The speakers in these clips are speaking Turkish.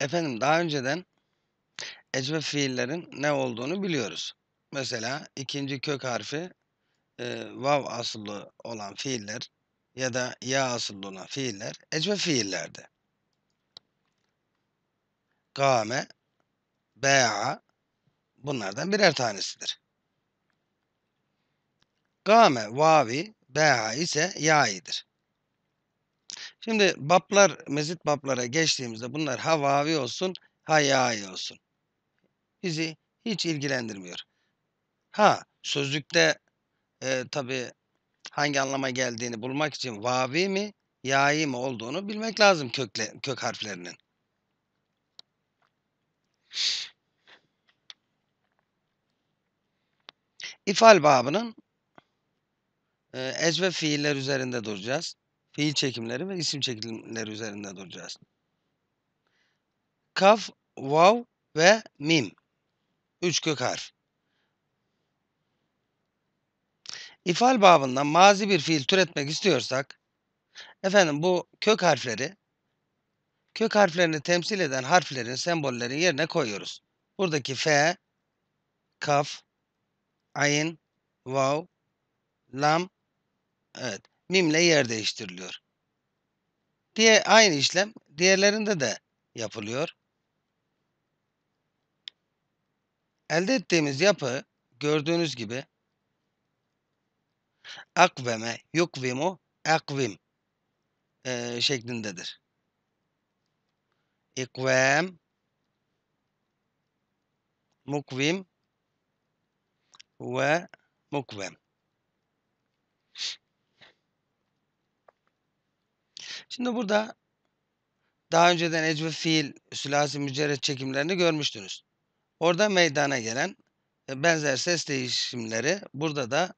Efendim daha önceden ecve fiillerin ne olduğunu biliyoruz. Mesela ikinci kök harfi e, vav asıllı olan fiiller ya da ya asıllı olan fiiller ecve fiillerdi. Game, bea bunlardan birer tanesidir. Game vavi, bea ise ya'idir. Şimdi bablar, mezit bablara geçtiğimizde bunlar ha vavi olsun, ha yai olsun. Bizi hiç ilgilendirmiyor. Ha sözlükte e, tabi hangi anlama geldiğini bulmak için vavi mi, yai mi olduğunu bilmek lazım kökle, kök harflerinin. İfal babının e, ecve fiiller üzerinde duracağız fiil çekimleri ve isim çekimleri üzerinde duracağız. Kaf, vav ve mim. Üç kök harf. İfal babından mazi bir fiil türetmek istiyorsak, efendim bu kök harfleri, kök harflerini temsil eden harflerin, sembollerin yerine koyuyoruz. Buradaki F, kaf, ayn, vav, lam, evet mimle yer değiştiriliyor. Diye aynı işlem diğerlerinde de yapılıyor. Elde ettiğimiz yapı gördüğünüz gibi akveme, yukvimu, akvim e, şeklindedir. İkvem, mukvim ve mukvem. Şimdi burada daha önceden ec ve fiil sülasi mücerret çekimlerini görmüştünüz. Orada meydana gelen benzer ses değişimleri burada da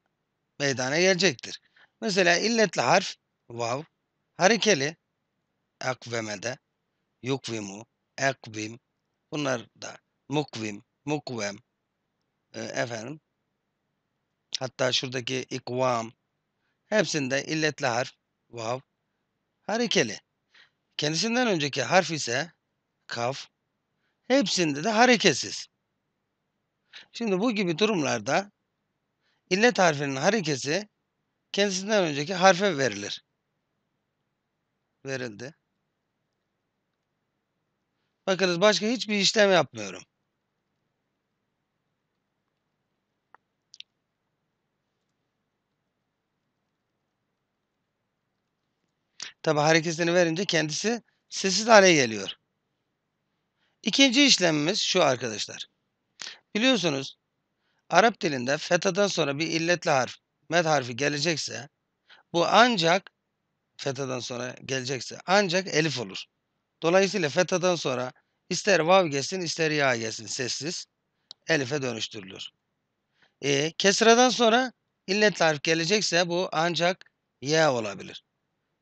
meydana gelecektir. Mesela illetli harf vav, harekeli akvemede, yukvimu, ekvim, bunlar da mukvim, mukvem, e, efendim, hatta şuradaki ikvam, hepsinde illetli harf vav, harekeli. Kendisinden önceki harf ise kaf. Hepsinde de hareketsiz. Şimdi bu gibi durumlarda illet harfinin harekesi kendisinden önceki harfe verilir. Verildi. Bakınız başka hiçbir işlem yapmıyorum. Tabi hareketini verince kendisi sessiz hale geliyor. İkinci işlemimiz şu arkadaşlar. Biliyorsunuz Arap dilinde fetadan sonra bir illetli harf, med harfi gelecekse bu ancak fetadan sonra gelecekse ancak elif olur. Dolayısıyla fetadan sonra ister vav gelsin ister ya gelsin sessiz elife dönüştürülür. E, kesradan sonra illetli harf gelecekse bu ancak ya olabilir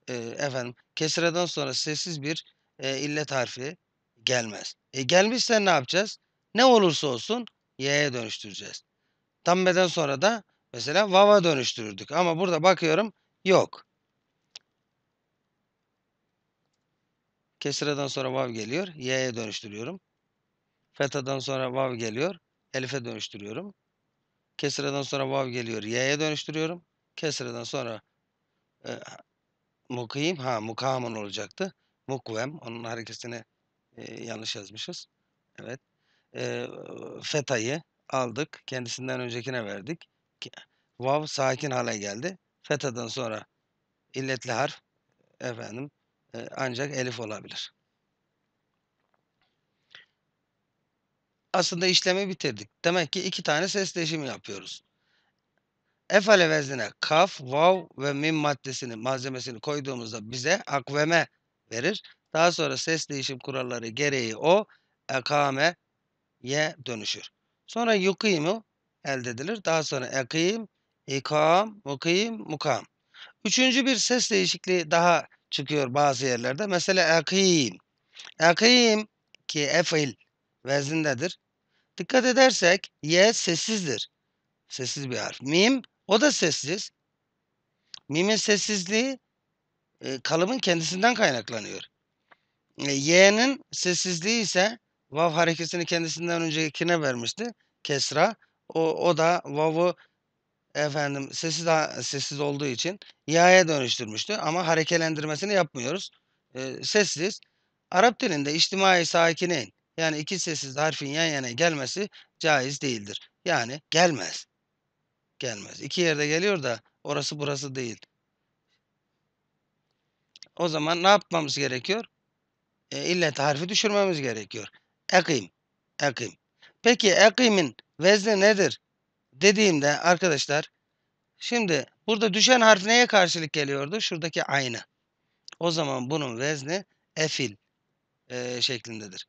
e, efendim kesradan sonra sessiz bir e, illet harfi gelmez. E, gelmişse ne yapacağız? Ne olursa olsun y'ye dönüştüreceğiz. Tammeden sonra da mesela vava dönüştürürdük. Ama burada bakıyorum yok. Kesradan sonra vav geliyor. Y'ye dönüştürüyorum. Feta'dan sonra vav geliyor. Elif'e dönüştürüyorum. Kesradan sonra vav geliyor. Y'ye dönüştürüyorum. Kesradan sonra Mukayim ha mukamen olacaktı. Mukvem onun hareketini e, yanlış yazmışız. Evet. E, fetayı aldık. Kendisinden öncekine verdik. Vav sakin hale geldi. Fetadan sonra illetli harf efendim e, ancak elif olabilir. Aslında işlemi bitirdik. Demek ki iki tane ses değişimi yapıyoruz. Efale vezine, kaf, vav ve mim maddesini, malzemesini koyduğumuzda bize akveme verir. Daha sonra ses değişim kuralları gereği o ekame ye dönüşür. Sonra yukimu elde edilir. Daha sonra ekim, ikam, mukim, mukam. Üçüncü bir ses değişikliği daha çıkıyor bazı yerlerde. Mesela ekim. Ekim ki efil vezindedir. Dikkat edersek ye sessizdir. Sessiz bir harf. Mim o da sessiz. Mimin sessizliği e, kalıbın kendisinden kaynaklanıyor. E, Y'nin sessizliği ise vav hareketini kendisinden öncekine vermişti. Kesra. O, o da vavı efendim sessiz sessiz olduğu için ya'ya dönüştürmüştü ama harekelendirmesini yapmıyoruz. E, sessiz. Arap dilinde içtimai sakinin yani iki sessiz harfin yan yana gelmesi caiz değildir. Yani gelmez gelmez. İki yerde geliyor da orası burası değil. O zaman ne yapmamız gerekiyor? E, illet harfi düşürmemiz gerekiyor. Ekim. Ekim. Peki ekimin vezni nedir? Dediğimde arkadaşlar şimdi burada düşen harf neye karşılık geliyordu? Şuradaki aynı. O zaman bunun vezni efil e, şeklindedir.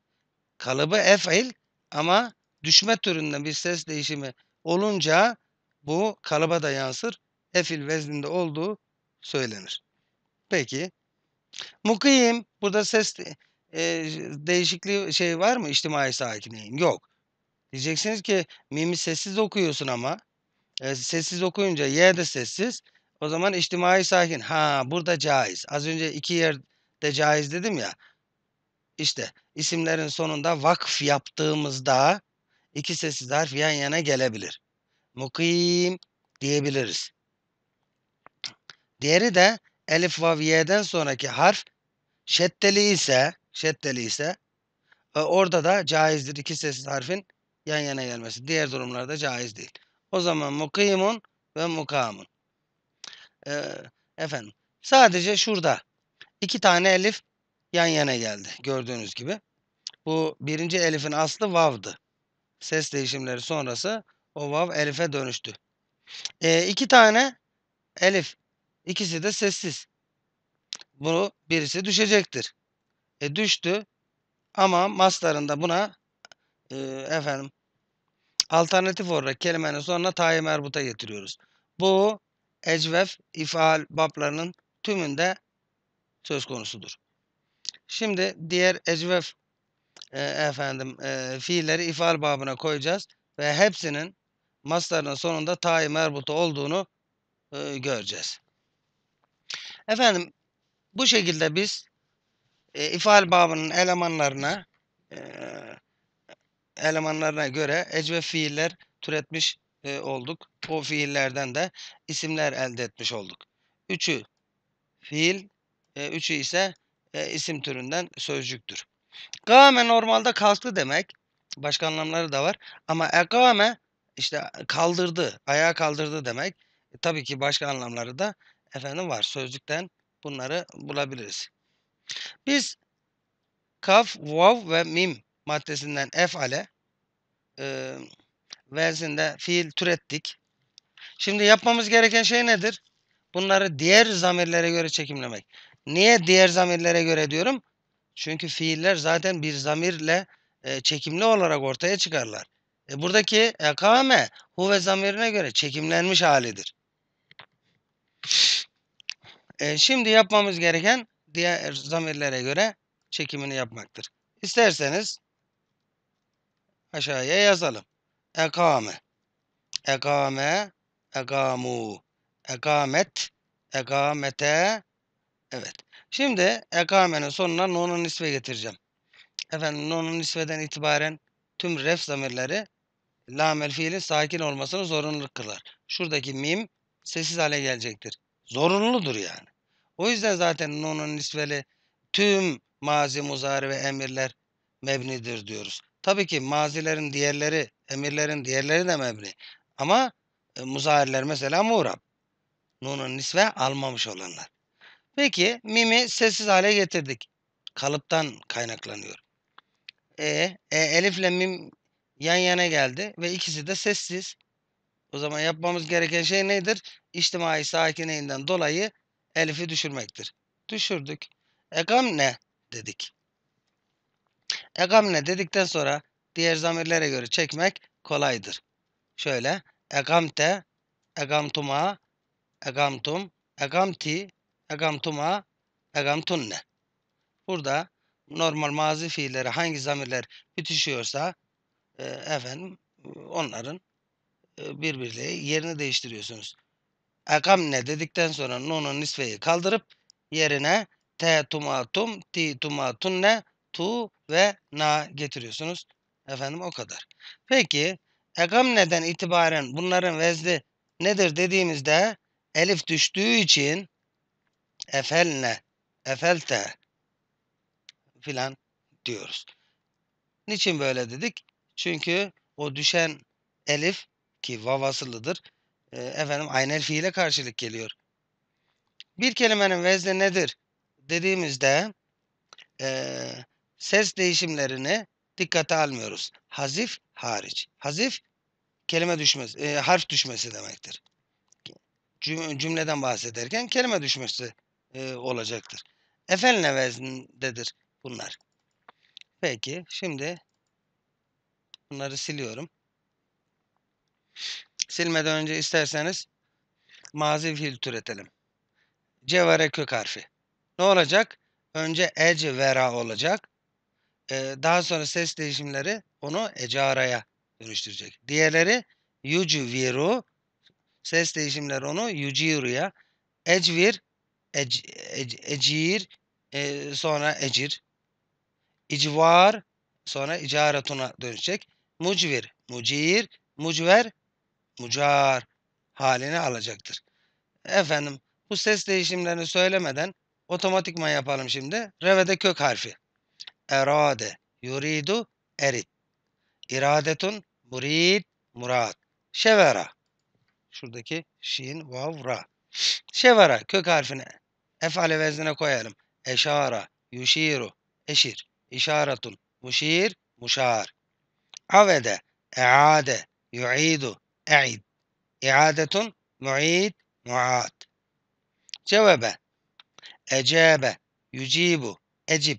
Kalıbı efil ama düşme türünden bir ses değişimi olunca bu kalıba da yansır. Efil vezninde olduğu söylenir. Peki. Mukim. Burada ses e, değişikliği şey var mı? İçtimai sakinin. Yok. Diyeceksiniz ki mimi sessiz okuyorsun ama. E, sessiz okuyunca y de sessiz. O zaman içtimai sakin. Ha burada caiz. Az önce iki yerde caiz dedim ya. İşte isimlerin sonunda vakf yaptığımızda iki sessiz harf yan yana gelebilir mukim diyebiliriz. Diğeri de elif vav y'den sonraki harf şeddeli ise şeddeli ise e, orada da caizdir iki sessiz harfin yan yana gelmesi. Diğer durumlarda caiz değil. O zaman mukimun ve mukamun. E, efendim sadece şurada iki tane elif yan yana geldi gördüğünüz gibi. Bu birinci elifin aslı vav'dı. Ses değişimleri sonrası o vav elife dönüştü. E, iki tane elif. İkisi de sessiz. Bunu birisi düşecektir. E, düştü. Ama maslarında buna e, efendim alternatif olarak kelimenin sonuna tayi merbuta getiriyoruz. Bu ecvef ifal bablarının tümünde söz konusudur. Şimdi diğer ecvef e, efendim e, fiilleri ifal babına koyacağız ve hepsinin maslarının sonunda tayi merbuta olduğunu e, göreceğiz. Efendim bu şekilde biz e, ifal babının elemanlarına e, elemanlarına göre ecve fiiller türetmiş e, olduk. O fiillerden de isimler elde etmiş olduk. Üçü fiil, e, üçü ise e, isim türünden sözcüktür. Kame normalde kalktı demek. Başka anlamları da var. Ama ekame işte kaldırdı, ayağa kaldırdı demek. E, tabii ki başka anlamları da efendim var. Sözlükten bunları bulabiliriz. Biz kaf, vav ve mim maddesinden efale e, versində fiil türettik. Şimdi yapmamız gereken şey nedir? Bunları diğer zamirlere göre çekimlemek. Niye diğer zamirlere göre diyorum? Çünkü fiiller zaten bir zamirle e, çekimli olarak ortaya çıkarlar. E buradaki ekame huve zamirine göre çekimlenmiş halidir. E şimdi yapmamız gereken diğer zamirlere göre çekimini yapmaktır. İsterseniz aşağıya yazalım. Ekame, ekame, ekamu, ekamet, ekamete. Evet. Şimdi ekamenin sonuna nonun isve getireceğim. Efendim nonun isveden itibaren tüm ref zamirleri lamel fiilin sakin olmasını zorunlu kılar. Şuradaki mim sessiz hale gelecektir. Zorunludur yani. O yüzden zaten nunun nisveli tüm mazi, muzari ve emirler mebnidir diyoruz. Tabii ki mazilerin diğerleri, emirlerin diğerleri de mebni. Ama e, muzariler mesela muğrab. Nunun nisve almamış olanlar. Peki mimi sessiz hale getirdik. Kalıptan kaynaklanıyor. E, e elifle mim yan yana geldi ve ikisi de sessiz. O zaman yapmamız gereken şey nedir? İçtimai sakineyinden dolayı elifi düşürmektir. Düşürdük. Egam ne dedik. Egam ne dedikten sonra diğer zamirlere göre çekmek kolaydır. Şöyle egamte, egamtuma, egamtum, egamti, egamtuma, egamtunne. Burada normal mazi fiilleri hangi zamirler bitişiyorsa e, efendim onların e, birbirleri yerini değiştiriyorsunuz. ne dedikten sonra nunun nisveyi kaldırıp yerine te tumatum ti ne tu ve na getiriyorsunuz. Efendim o kadar. Peki neden itibaren bunların vezdi nedir dediğimizde elif düştüğü için efelne, efelte filan diyoruz. Niçin böyle dedik? Çünkü o düşen elif ki vav asılıdır. E, efendim aynel fiile karşılık geliyor. Bir kelimenin vezni nedir dediğimizde e, ses değişimlerini dikkate almıyoruz. Hazif hariç. Hazif kelime düşmesi, e, harf düşmesi demektir. Cümleden bahsederken kelime düşmesi e, olacaktır. Efel nevezindedir bunlar. Peki şimdi Bunları siliyorum. Silmeden önce isterseniz mazi fiil türetelim. Cevare kök harfi. Ne olacak? Önce ece vera olacak. Ee, daha sonra ses değişimleri onu ecaraya dönüştürecek. Diğerleri yucviru. Ses değişimleri onu yuciruya. Ecvir, ec, ec, ecir, e, sonra ecir. İcvar, sonra icaretuna dönüşecek mucvir, mucir, mucver, mucar halini alacaktır. Efendim bu ses değişimlerini söylemeden otomatikman yapalım şimdi. Revede kök harfi. Erade, yuridu, erit. İradetun, murid, murad. Şevera. Şuradaki şin, vav, ra. Şevera kök harfini efale veznine koyalım. Eşara, yuşiru, eşir. İşaretun, muşir, muşar. Avede, eade, yu'idu, e'id. İadetun, mu'id, mu'ad. Cevebe, ecebe, yücibu, ecib.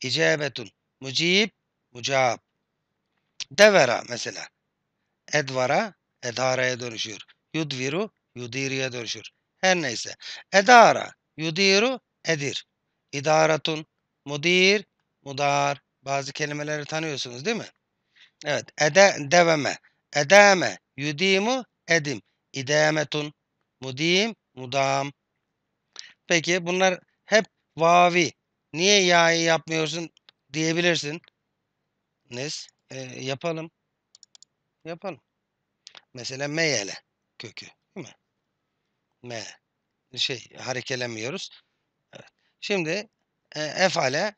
İcabetun, mucib, mucab. Devera mesela. Edvara, edaraya dönüşür. Yudviru, yudiriye dönüşür. Her neyse. Edara, yudiru, edir. İdaratun, mudir, mudar. Bazı kelimeleri tanıyorsunuz değil mi? Evet. Ede, deveme. edeme, Yudimu edim. İdametun. Mudim. Mudam. Peki bunlar hep vavi. Niye ya'yı yapmıyorsun diyebilirsin. Nes. E, yapalım. Yapalım. Mesela meyele kökü. Değil mi? Me. Şey harekelemiyoruz. Evet. Şimdi e, efale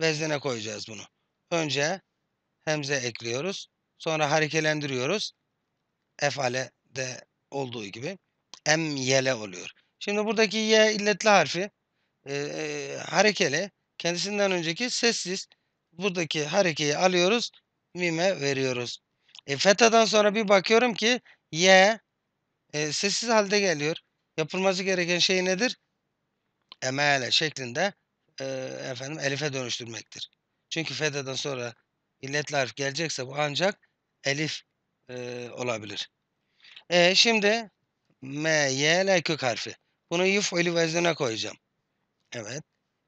vezdene koyacağız bunu. Önce hemze ekliyoruz. Sonra harekelendiriyoruz. Efale de olduğu gibi. Em yele oluyor. Şimdi buradaki Y illetli harfi e, e, harekeli. Kendisinden önceki sessiz. Buradaki harekeyi alıyoruz. Mime veriyoruz. E, fetadan sonra bir bakıyorum ki Y e, sessiz halde geliyor. Yapılması gereken şey nedir? Emele şeklinde e, efendim elife dönüştürmektir. Çünkü fetadan sonra illetli harf gelecekse bu ancak elif e, olabilir. E, şimdi M, Y, L kök harfi. Bunu yuf'ülü veznine koyacağım. Evet.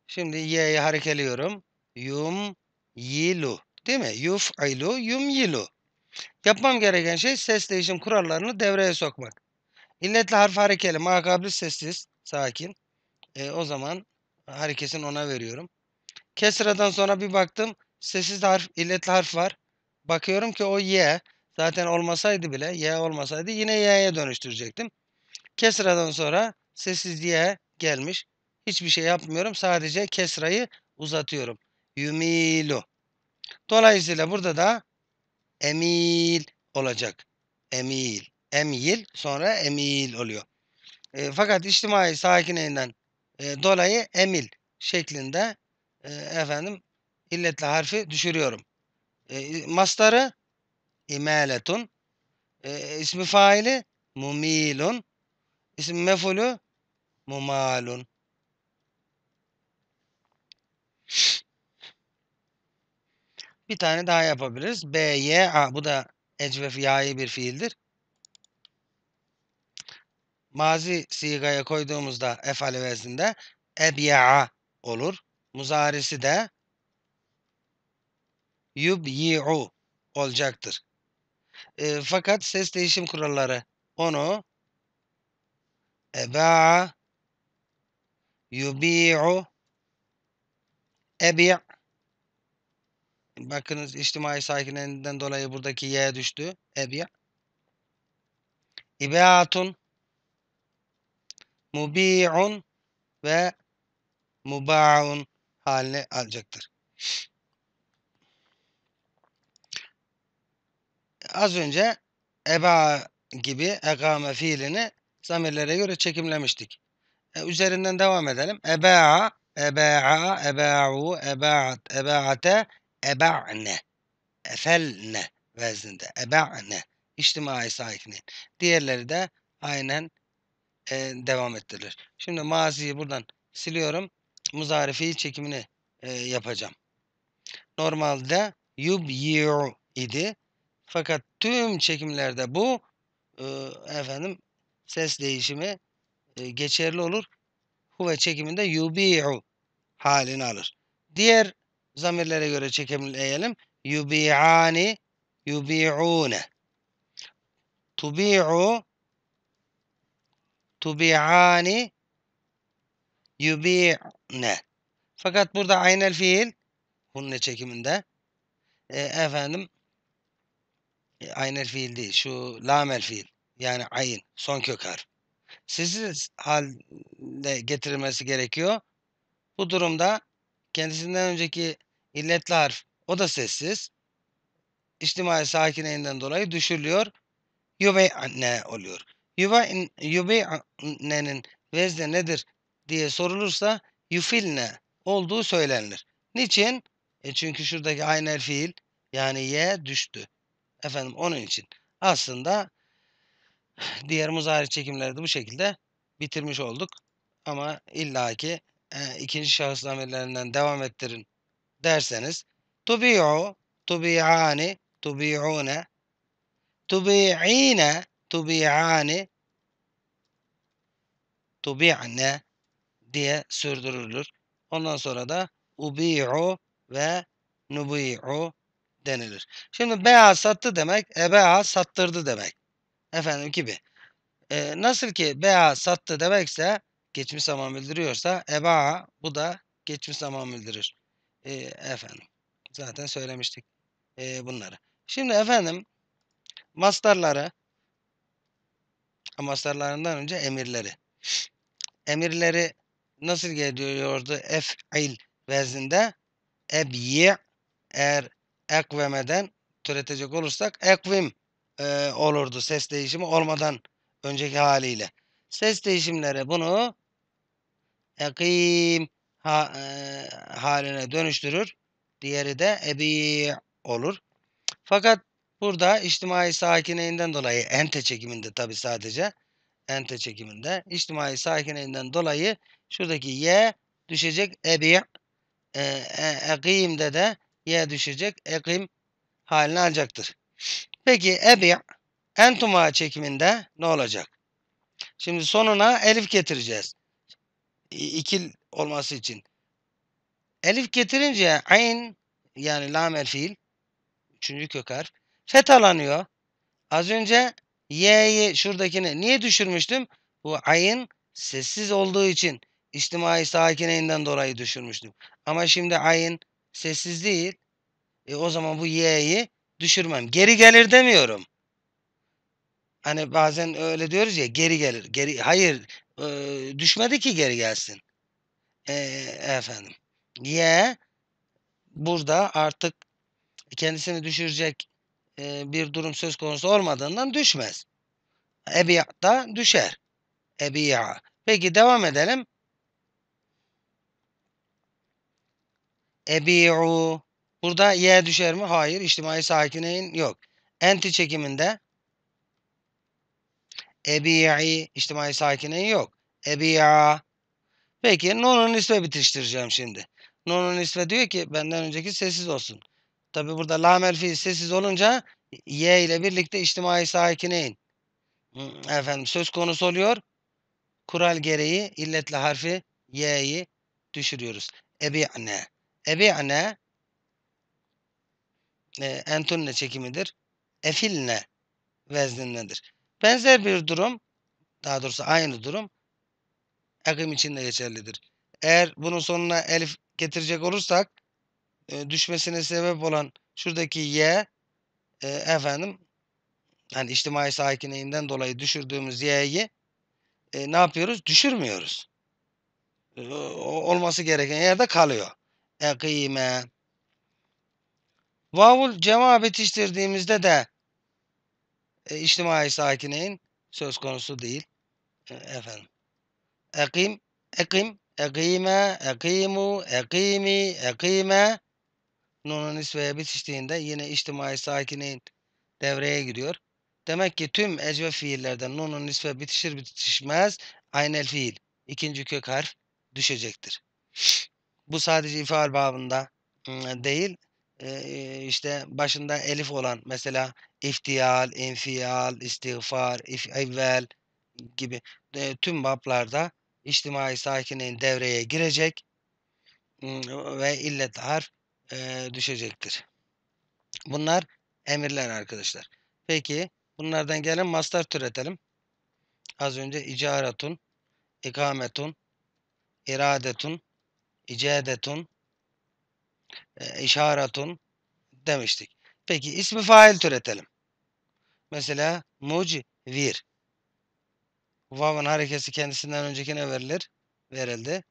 Şimdi Y'yi harekeliyorum. Yum, yilu. Değil mi? Yuf'ilu, yum, yilu. Yapmam gereken şey ses değişim kurallarını devreye sokmak. İlletli harf harekeli, makabli sessiz, sakin. E, o zaman harekesini ona veriyorum. Kesradan sonra bir baktım sessiz harf, illetli harf var. Bakıyorum ki o Y. Zaten olmasaydı bile Y olmasaydı yine Y'ye dönüştürecektim. Kesra'dan sonra sessiz Y gelmiş. Hiçbir şey yapmıyorum. Sadece kesrayı uzatıyorum. Yumilu. Dolayısıyla burada da emil olacak. Emil. Emil sonra emil oluyor. E, fakat içtimai sakineyinden e, dolayı emil şeklinde e, efendim illetle harfi düşürüyorum. E, mastarı imaletun. E, ismi faili mumilun. İsmi mefulü mumalun. Bir tane daha yapabiliriz. B, Y, A. Bu da ecvef yayi bir fiildir. Mazi sigaya koyduğumuzda efal vezninde ebya'a olur. Muzarisi de yubyi'u olacaktır. E, fakat ses değişim kuralları onu eba'a yubi'u ebi' bakınız içtimai sakinlerinden dolayı buradaki y'ye düştü. Ebi' ibaatun mubi'un ve muba'un haline alacaktır. az önce eba gibi egame fiilini zamirlere göre çekimlemiştik. E, üzerinden devam edelim. Eba'a, eba'a, eba'u, eba'at, eba'ate, eba'ne, efelne vezninde. Eba'ne, içtimai sakinin. Diğerleri de aynen e, devam ettirilir. Şimdi maziyi buradan siliyorum. Muzarifi çekimini e, yapacağım. Normalde yubyi'u idi. Fakat tüm çekimlerde bu e, efendim ses değişimi e, geçerli olur. Huve çekiminde yubi'u halini alır. Diğer zamirlere göre çekimleyelim. Yubi'ani yubi'une tubi'u tubi'ani yubi'ne fakat burada aynel fiil hunne çekiminde e, efendim aynel fiil değil. Şu lamel fiil. Yani ayin. Son kök harf. Sessiz halde getirilmesi gerekiyor. Bu durumda kendisinden önceki illetli harf o da sessiz. İçtimai sakineyinden dolayı düşürülüyor. Yübeyne oluyor. Yübeyne'nin vezne nedir diye sorulursa yufilne olduğu söylenir. Niçin? E çünkü şuradaki aynel fiil yani ye düştü. Efendim onun için aslında diğer muzahir çekimleri de bu şekilde bitirmiş olduk. Ama illaki e, ikinci şahıs zamirlerinden devam ettirin derseniz tubi'u, tubi'ani, tubi'une, tubi'ine, tubi'ani, tubi'ne diye sürdürülür. Ondan sonra da ubi'u ve nubi'u denilir. Şimdi bea sattı demek ebea sattırdı demek. Efendim gibi. E, nasıl ki bea sattı demekse geçmiş zaman bildiriyorsa ebaa bu da geçmiş zaman bildirir. E, efendim. Zaten söylemiştik e, bunları. Şimdi efendim mastarları mastarlarından önce emirleri. Emirleri nasıl geliyordu? Ef'il vezninde ebyi er ekvemeden türetecek olursak ekvim e, olurdu ses değişimi olmadan önceki haliyle. Ses değişimleri bunu ekim ha, e, haline dönüştürür. Diğeri de ebi olur. Fakat burada içtimai sakineyinden dolayı ente çekiminde tabi sadece ente çekiminde içtimai sakineyinden dolayı şuradaki y düşecek ebi e, e, ekimde de ye düşecek. ekim halini alacaktır. Peki ebi entuma çekiminde ne olacak? Şimdi sonuna elif getireceğiz. İkil olması için. Elif getirince ayn yani lamel fiil üçüncü kök harf fetalanıyor. Az önce y'yi şuradakini niye düşürmüştüm? Bu ayın sessiz olduğu için içtimai sakineyinden dolayı düşürmüştüm. Ama şimdi ayın sessiz değil. E o zaman bu y'yi düşürmem. Geri gelir demiyorum. Hani bazen öyle diyoruz ya geri gelir. Geri hayır e, düşmedi ki geri gelsin. E, efendim. Y burada artık kendisini düşürecek e, bir durum söz konusu olmadığından düşmez. Ebiya da düşer. Ebiya. Peki devam edelim. Ebi'u Burada y düşer mi? Hayır. İçtimai sakineyn yok. Enti çekiminde ebi'i içtimai sakineyn yok. Ebi'a. Peki nonun isve bitiştireceğim şimdi. Nonun isve diyor ki benden önceki sessiz olsun. Tabi burada lamel fiil sessiz olunca y ile birlikte içtimai sakineyn. Efendim söz konusu oluyor. Kural gereği illetle harfi y'yi düşürüyoruz. Ebi'ne. Ebi'ne e, entonine çekimidir. Efilne veznindedir. Benzer bir durum, daha doğrusu aynı durum akım için de geçerlidir. Eğer bunun sonuna elif getirecek olursak e, düşmesine sebep olan şuradaki y e, efendim yani içtimai sakinliğinden dolayı düşürdüğümüz y'yi e, ne yapıyoruz? Düşürmüyoruz. E, olması gereken yerde kalıyor. Ekime Vavul cema bitiştirdiğimizde de e, içtimai sakineyin söz konusu değil. E, efendim. Ekim, ekim, ekime, ekimu, ekimi, ekime nunun nisveye bitiştiğinde yine içtimai sakineyin devreye giriyor. Demek ki tüm ecve fiillerden nunun nisve bitişir bitişmez aynel fiil. ikinci kök harf düşecektir. Bu sadece ifal babında ıı, değil, e, işte başında elif olan mesela iftial, infial, istiğfar, if, evvel gibi tüm bablarda içtimai sakinin devreye girecek ve illet harf düşecektir. Bunlar emirler arkadaşlar. Peki bunlardan gelen mastar türetelim. Az önce icaratun, ikametun, iradetun, icadetun, e, ee, işaretun demiştik. Peki ismi fail türetelim. Mesela mucvir. Vav'ın harekesi kendisinden öncekine verilir. Verildi.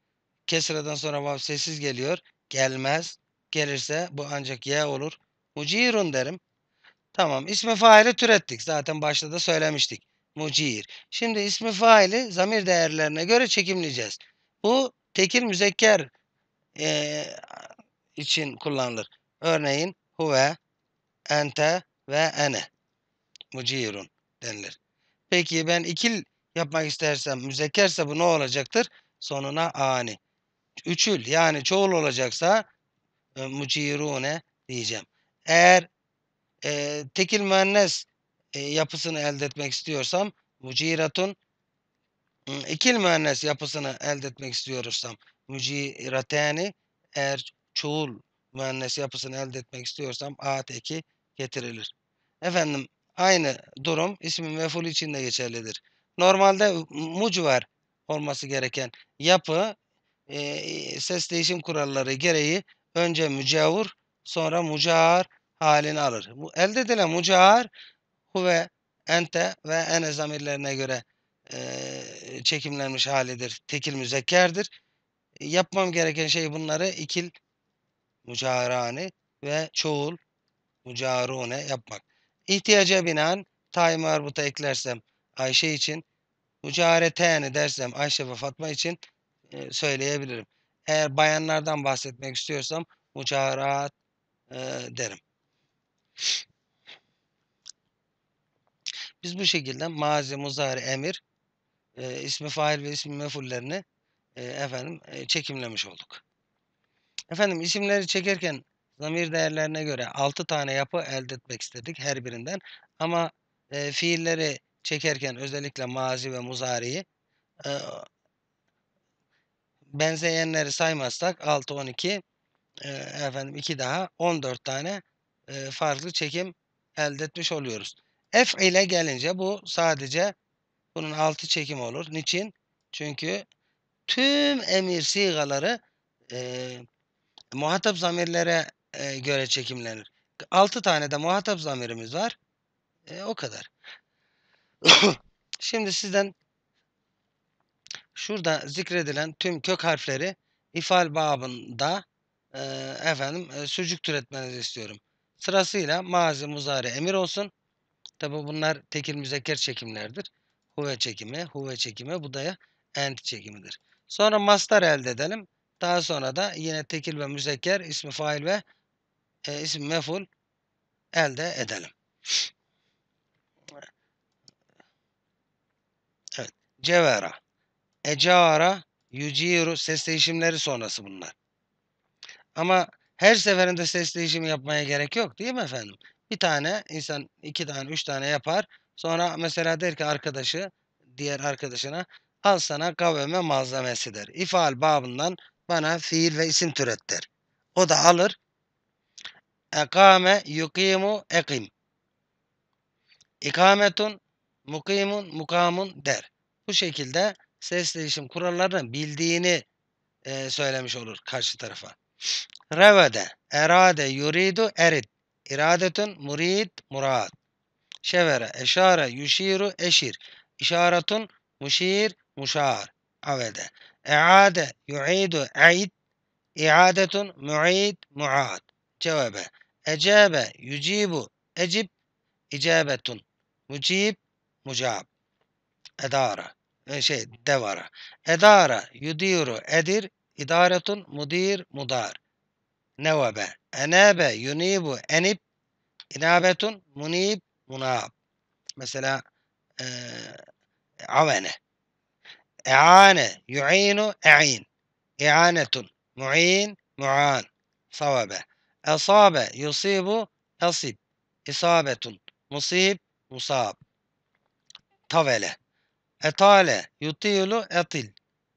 Kesradan sonra vav sessiz geliyor. Gelmez. Gelirse bu ancak ye olur. Mucirun derim. Tamam. ismi faili türettik. Zaten başta da söylemiştik. Mucir. Şimdi ismi faili zamir değerlerine göre çekimleyeceğiz. Bu tekil müzekker e, için kullanılır. Örneğin huve, ente ve ene. Mucirun denilir. Peki ben ikil yapmak istersem müzekkerse bu ne olacaktır? Sonuna ani. Üçül yani çoğul olacaksa e, mucirune diyeceğim. Eğer e, tekil müennes e, yapısını elde etmek istiyorsam muciratun ıı, ikil müennes yapısını elde etmek istiyorsam müciratani eğer çoğul müennes yapısını elde etmek istiyorsam a teki getirilir. Efendim aynı durum ismi meful için de geçerlidir. Normalde mucver olması gereken yapı e, ses değişim kuralları gereği önce mücavur sonra mucar halini alır. Bu elde edilen mucar huve, ente ve ene zamirlerine göre e, çekimlenmiş halidir. Tekil müzekkerdir. Yapmam gereken şey bunları ikil mücarani ve çoğul mücarune yapmak. İhtiyaca binaen tay marbuta eklersem Ayşe için mücareteni dersem Ayşe ve Fatma için e, söyleyebilirim. Eğer bayanlardan bahsetmek istiyorsam mücarat e, derim. Biz bu şekilde mazi, muzari, emir, e, ismi fail ve ismi mefullerini e, efendim e, çekimlemiş olduk. Efendim isimleri çekerken zamir değerlerine göre 6 tane yapı elde etmek istedik her birinden. Ama e, fiilleri çekerken özellikle mazi ve muzariyi e, benzeyenleri saymazsak 6, 12 e, efendim 2 daha 14 tane e, farklı çekim elde etmiş oluyoruz. F ile gelince bu sadece bunun 6 çekim olur. Niçin? Çünkü tüm emir sigaları e, muhatap zamirlere e, göre çekimlenir. 6 tane de muhatap zamirimiz var. E, o kadar. Şimdi sizden şurada zikredilen tüm kök harfleri ifal babında e, efendim e, sucuk türetmenizi istiyorum. Sırasıyla mazi, muzari, emir olsun. Tabi bunlar tekil müzekker çekimlerdir. Huve çekimi, huve çekimi, bu da ent çekimidir. Sonra mastar elde edelim. Daha sonra da yine tekil ve müzekker, ismi fail ve e, ismi meful elde edelim. Evet. Cevera. Ecara, yüciru ses değişimleri sonrası bunlar. Ama her seferinde ses değişimi yapmaya gerek yok değil mi efendim? Bir tane insan iki tane üç tane yapar. Sonra mesela der ki arkadaşı diğer arkadaşına al sana kavme malzemesi der. İfal babından bana fiil ve isim türettir. O da alır. Ekame yukimu ekim. İkametun mukimun mukamun der. Bu şekilde ses değişim kurallarını bildiğini e, söylemiş olur karşı tarafa. Revede, erade, yuridu, erit. İradetun, murid, murad. Şevere, eşare, yuşiru, eşir. İşaretun, muşir, muşar. Avede. Eade, yu'idu, eid, iadetun, mu'id, mu'ad. Cevabe. Ecebe, yücibu, ecib, icabetun. Mucib, mucab. Edara. E, şey, devara. Edara, yudiru, edir, idaretun, mudir, mudar. Nevabe. Enabe, yunibu, enib, inabetun, munib, munab. Mesela e, avene. İane, yu'inu, e'in. İanetun, mu'in, mu'an. Savabe. Esabe, yusibu, esib. İsabetun, musib, musab. Tavele. Etale, yutilu, etil.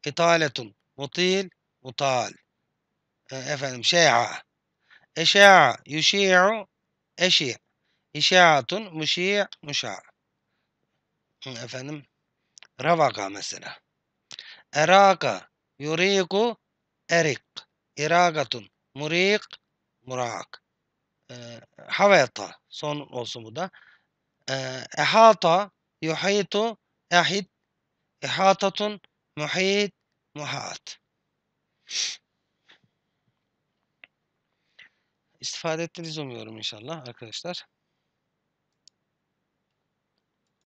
İtaletun, mutil, mutal. E, efendim, şey'a. Eşa'a, yuşi'u, eşi. İşa'atun, muşi' muşa'. Efendim, Ravaka mesela. Eraka, yuriku, erik. İrakatun, murik, murak. E, haveta, son olsun bu da. E, ehata, yuhitu, ehit. Ehatatun, muhit, muhat. İstifade ettiniz umuyorum inşallah arkadaşlar.